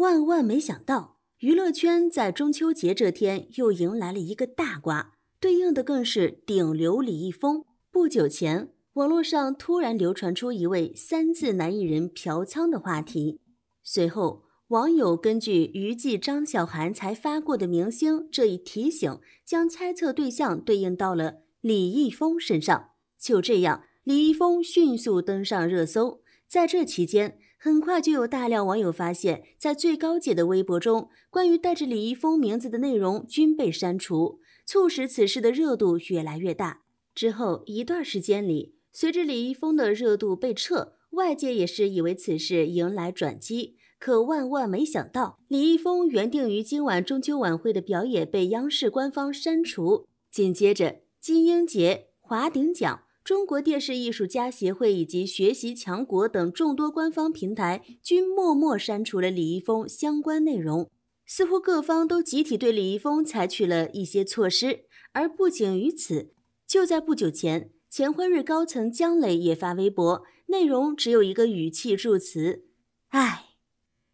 万万没想到，娱乐圈在中秋节这天又迎来了一个大瓜，对应的更是顶流李易峰。不久前，网络上突然流传出一位三字男艺人嫖娼的话题，随后网友根据娱记张小涵才发过的明星这一提醒，将猜测对象对应到了李易峰身上。就这样，李易峰迅速登上热搜，在这期间。很快就有大量网友发现，在最高姐的微博中，关于带着李易峰名字的内容均被删除，促使此事的热度越来越大。之后一段时间里，随着李易峰的热度被撤，外界也是以为此事迎来转机。可万万没想到，李易峰原定于今晚中秋晚会的表演被央视官方删除。紧接着，金鹰节、华鼎奖。中国电视艺术家协会以及学习强国等众多官方平台均默默删除了李易峰相关内容，似乎各方都集体对李易峰采取了一些措施。而不仅于此，就在不久前，前欢瑞高层江磊也发微博，内容只有一个语气助词，唉，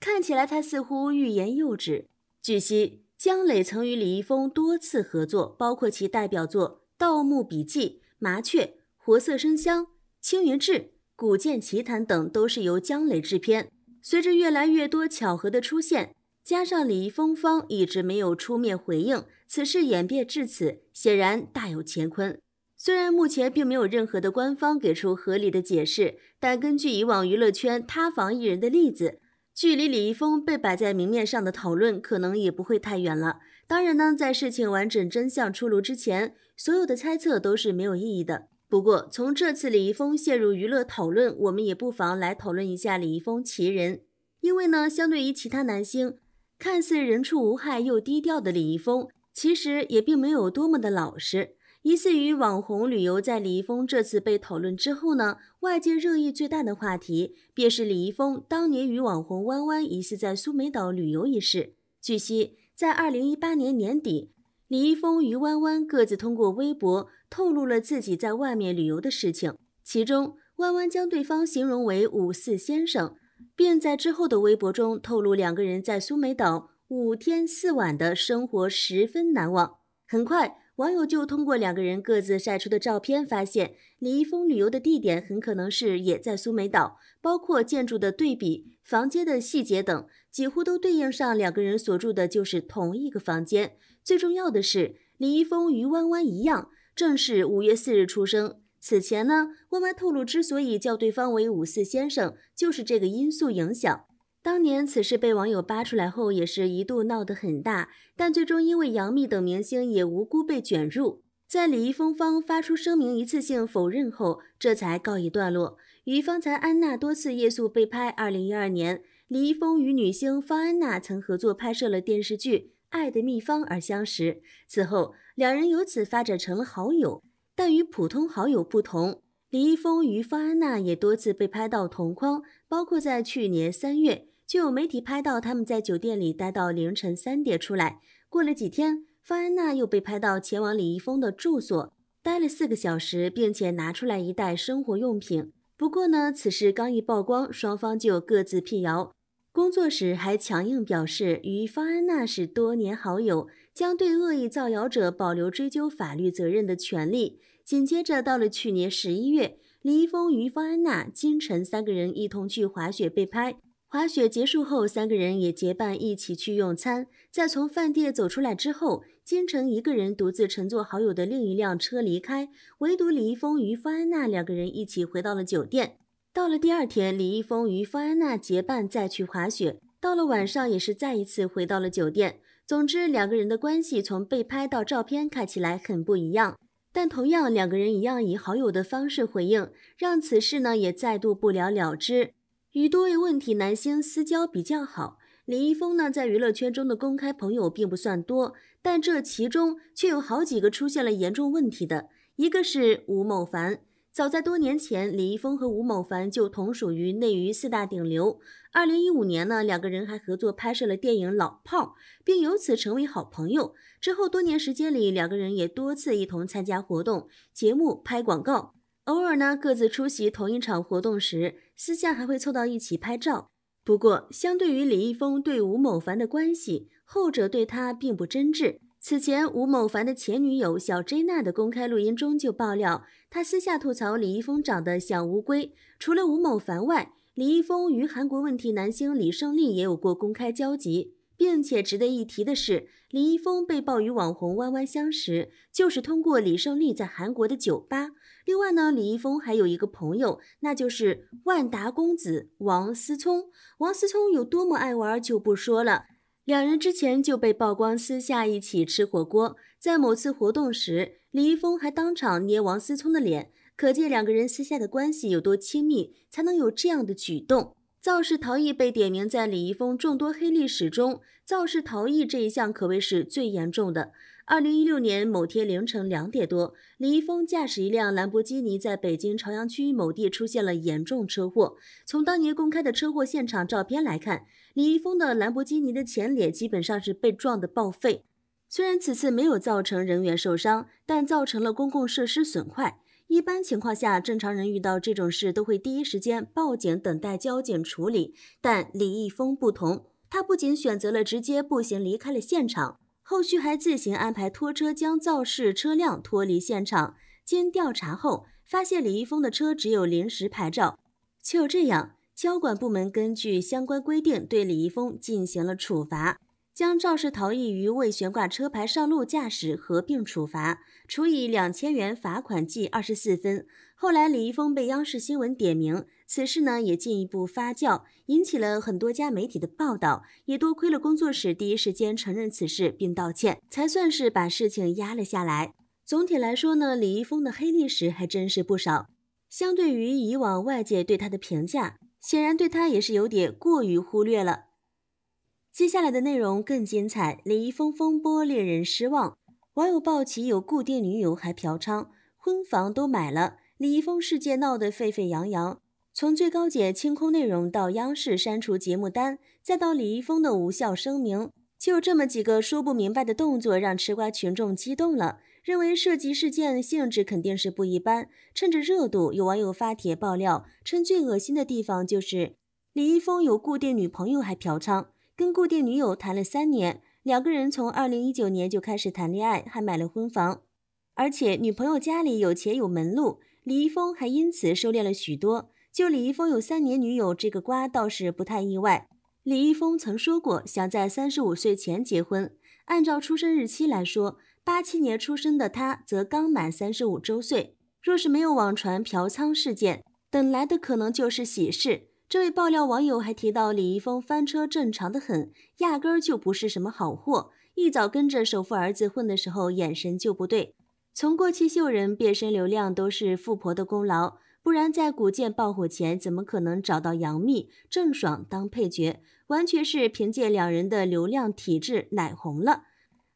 看起来他似乎欲言又止。据悉，江磊曾与李易峰多次合作，包括其代表作《盗墓笔记》《麻雀》。活色生香、青云志、古剑奇谭等都是由姜磊制片。随着越来越多巧合的出现，加上李易峰方一直没有出面回应此事，演变至此，显然大有乾坤。虽然目前并没有任何的官方给出合理的解释，但根据以往娱乐圈塌房艺人的例子，距离李易峰被摆在明面上的讨论，可能也不会太远了。当然呢，在事情完整真相出炉之前，所有的猜测都是没有意义的。不过，从这次李易峰陷入娱乐讨论，我们也不妨来讨论一下李易峰其人。因为呢，相对于其他男星，看似人畜无害又低调的李易峰，其实也并没有多么的老实。疑似与网红旅游，在李易峰这次被讨论之后呢，外界热议最大的话题便是李易峰当年与网红弯弯疑似在苏梅岛旅游一事。据悉，在二零一八年年底。李易峰与弯弯各自通过微博透露了自己在外面旅游的事情，其中弯弯将对方形容为“五四先生”，并在之后的微博中透露两个人在苏梅岛五天四晚的生活十分难忘。很快，网友就通过两个人各自晒出的照片，发现李易峰旅游的地点很可能是也在苏梅岛，包括建筑的对比。房间的细节等几乎都对应上，两个人所住的就是同一个房间。最重要的是，李易峰与弯弯一样，正是五月四日出生。此前呢，弯弯透露，之所以叫对方为“五四先生”，就是这个因素影响。当年此事被网友扒出来后，也是一度闹得很大，但最终因为杨幂等明星也无辜被卷入，在李易峰方发出声明，一次性否认后，这才告一段落。与方才安娜多次夜宿被拍。二零一二年，李易峰与女星方安娜曾合作拍摄了电视剧《爱的秘方》而相识，此后两人由此发展成了好友。但与普通好友不同，李易峰与方安娜也多次被拍到同框，包括在去年三月就有媒体拍到他们在酒店里待到凌晨三点出来。过了几天，方安娜又被拍到前往李易峰的住所，待了四个小时，并且拿出来一袋生活用品。不过呢，此事刚一曝光，双方就各自辟谣。工作室还强硬表示，与方安娜是多年好友，将对恶意造谣者保留追究法律责任的权利。紧接着，到了去年十一月，李易峰与方安娜、金晨三个人一同去滑雪被拍。滑雪结束后，三个人也结伴一起去用餐。在从饭店走出来之后。金城一个人独自乘坐好友的另一辆车离开，唯独李易峰与方安娜两个人一起回到了酒店。到了第二天，李易峰与方安娜结伴再去滑雪，到了晚上也是再一次回到了酒店。总之，两个人的关系从被拍到照片看起来很不一样，但同样两个人一样以好友的方式回应，让此事呢也再度不了了之。与多位问题男星私交比较好。李易峰呢，在娱乐圈中的公开朋友并不算多，但这其中却有好几个出现了严重问题的。一个是吴某凡，早在多年前，李易峰和吴某凡就同属于内娱四大顶流。二零一五年呢，两个人还合作拍摄了电影《老炮儿》，并由此成为好朋友。之后多年时间里，两个人也多次一同参加活动、节目、拍广告，偶尔呢各自出席同一场活动时，私下还会凑到一起拍照。不过，相对于李易峰对吴某凡的关系，后者对他并不真挚。此前，吴某凡的前女友小 J 娜的公开录音中就爆料，他私下吐槽李易峰长得像乌龟。除了吴某凡外，李易峰与韩国问题男星李胜利也有过公开交集。并且值得一提的是，李易峰被曝与网红弯弯相识，就是通过李胜利在韩国的酒吧。另外呢，李易峰还有一个朋友，那就是万达公子王思聪。王思聪有多么爱玩就不说了，两人之前就被曝光私下一起吃火锅，在某次活动时，李易峰还当场捏王思聪的脸，可见两个人私下的关系有多亲密，才能有这样的举动。肇事逃逸被点名在李易峰众多黑历史中，肇事逃逸这一项可谓是最严重的。二零一六年某天凌晨两点多，李易峰驾驶一辆兰博基尼在北京朝阳区某地出现了严重车祸。从当年公开的车祸现场照片来看，李易峰的兰博基尼的前脸基本上是被撞得报废。虽然此次没有造成人员受伤，但造成了公共设施损坏。一般情况下，正常人遇到这种事都会第一时间报警，等待交警处理。但李易峰不同，他不仅选择了直接步行离开了现场，后续还自行安排拖车将肇事车辆拖离现场。经调查后，发现李易峰的车只有临时牌照。就这样，交管部门根据相关规定对李易峰进行了处罚。将肇事逃逸与未悬挂车牌上路驾驶合并处罚，处以两千元罚款记二十四分。后来，李易峰被央视新闻点名，此事呢也进一步发酵，引起了很多家媒体的报道。也多亏了工作室第一时间承认此事并道歉，才算是把事情压了下来。总体来说呢，李易峰的黑历史还真是不少。相对于以往外界对他的评价，显然对他也是有点过于忽略了。接下来的内容更精彩。李易峰风波令人失望，网友曝起有固定女友还嫖娼，婚房都买了，李易峰事件闹得沸沸扬扬。从最高检清空内容到央视删除节目单，再到李易峰的无效声明，就这么几个说不明白的动作，让吃瓜群众激动了，认为涉及事件性质肯定是不一般。趁着热度，有网友发帖爆料，称最恶心的地方就是李易峰有固定女朋友还嫖娼。跟固定女友谈了三年，两个人从二零一九年就开始谈恋爱，还买了婚房，而且女朋友家里有钱有门路，李易峰还因此收敛了许多。就李易峰有三年女友这个瓜倒是不太意外。李易峰曾说过想在三十五岁前结婚，按照出生日期来说，八七年出生的他则刚满三十五周岁。若是没有网传嫖娼事件，等来的可能就是喜事。这位爆料网友还提到，李易峰翻车正常的很，压根儿就不是什么好货。一早跟着首富儿子混的时候，眼神就不对。从过气秀人变身流量，都是富婆的功劳，不然在古剑爆火前，怎么可能找到杨幂、郑爽当配角？完全是凭借两人的流量体质奶红了。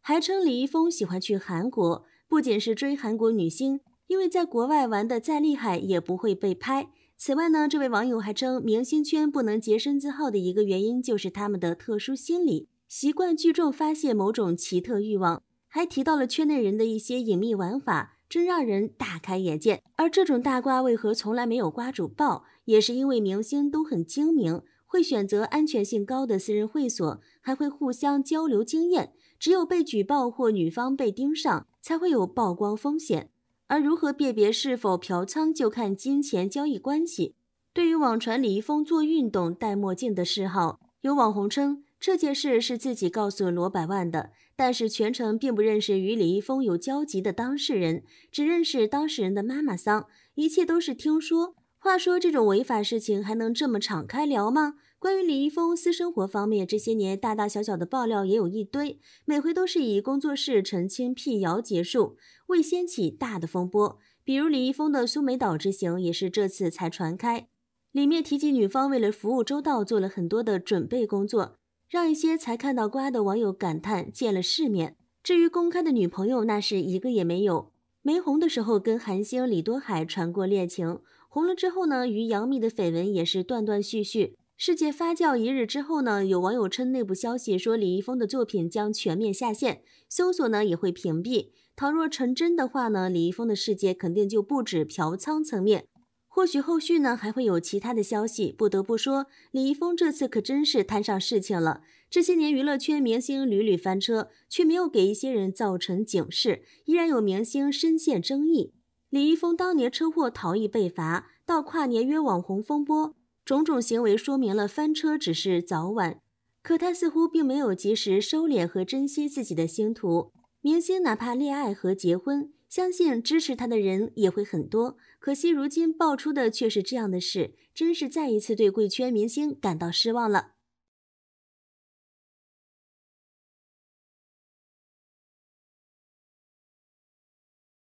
还称李易峰喜欢去韩国，不仅是追韩国女星，因为在国外玩的再厉害，也不会被拍。此外呢，这位网友还称，明星圈不能洁身自好的一个原因就是他们的特殊心理，习惯聚众发泄某种奇特欲望，还提到了圈内人的一些隐秘玩法，真让人大开眼界。而这种大瓜为何从来没有瓜主爆，也是因为明星都很精明，会选择安全性高的私人会所，还会互相交流经验，只有被举报或女方被盯上，才会有曝光风险。而如何辨别是否嫖娼，就看金钱交易关系。对于网传李易峰做运动戴墨镜的嗜好，有网红称这件事是自己告诉罗百万的，但是全程并不认识与李易峰有交集的当事人，只认识当事人的妈妈桑，一切都是听说。话说这种违法事情还能这么敞开聊吗？关于李易峰私生活方面，这些年大大小小的爆料也有一堆，每回都是以工作室澄清辟谣结束，未掀起大的风波。比如李易峰的苏梅岛之行，也是这次才传开，里面提及女方为了服务周到做了很多的准备工作，让一些才看到瓜的网友感叹见了世面。至于公开的女朋友，那是一个也没有。没红的时候跟韩星李多海传过恋情，红了之后呢，与杨幂的绯闻也是断断续续。事件发酵一日之后呢，有网友称内部消息说李易峰的作品将全面下线，搜索呢也会屏蔽。倘若成真的话呢，李易峰的世界肯定就不止嫖娼层面，或许后续呢还会有其他的消息。不得不说，李易峰这次可真是摊上事情了。这些年娱乐圈明星屡屡翻车，却没有给一些人造成警示，依然有明星深陷争议。李易峰当年车祸逃逸被罚，到跨年约网红风波。种种行为说明了翻车只是早晚，可他似乎并没有及时收敛和珍惜自己的星途。明星哪怕恋爱和结婚，相信支持他的人也会很多。可惜如今爆出的却是这样的事，真是再一次对贵圈明星感到失望了。